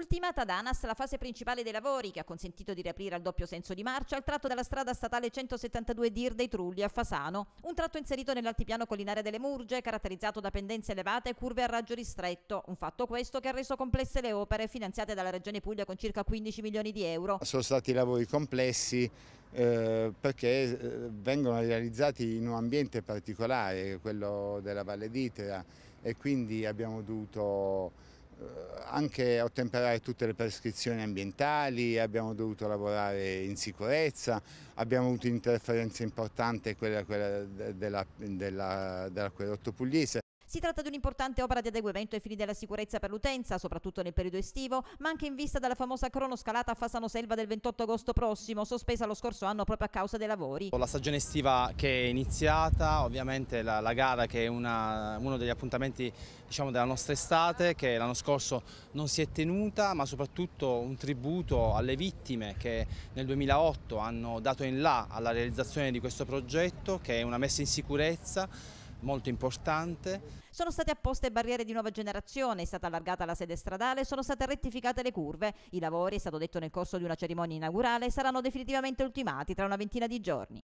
Ultimata ad ANAS la fase principale dei lavori, che ha consentito di riaprire al doppio senso di marcia il tratto della strada statale 172 DIR dei Trulli a Fasano, un tratto inserito nell'altipiano collinare delle Murge, caratterizzato da pendenze elevate e curve a raggio ristretto, un fatto questo che ha reso complesse le opere finanziate dalla Regione Puglia con circa 15 milioni di euro. Sono stati lavori complessi eh, perché eh, vengono realizzati in un ambiente particolare, quello della Valle d'Itera, e quindi abbiamo dovuto eh, anche a ottemperare tutte le prescrizioni ambientali, abbiamo dovuto lavorare in sicurezza, abbiamo avuto un'interferenza importante quella, quella dell'acquerotto della, della pugliese. Si tratta di un'importante opera di adeguamento ai fini della sicurezza per l'utenza, soprattutto nel periodo estivo, ma anche in vista della famosa cronoscalata a Fasano Selva del 28 agosto prossimo, sospesa lo scorso anno proprio a causa dei lavori. La stagione estiva che è iniziata, ovviamente la, la gara che è una, uno degli appuntamenti diciamo, della nostra estate, che l'anno scorso non si è tenuta, ma soprattutto un tributo alle vittime che nel 2008 hanno dato in là alla realizzazione di questo progetto, che è una messa in sicurezza molto importante. Sono state apposte barriere di nuova generazione, è stata allargata la sede stradale, sono state rettificate le curve. I lavori, è stato detto nel corso di una cerimonia inaugurale, saranno definitivamente ultimati tra una ventina di giorni.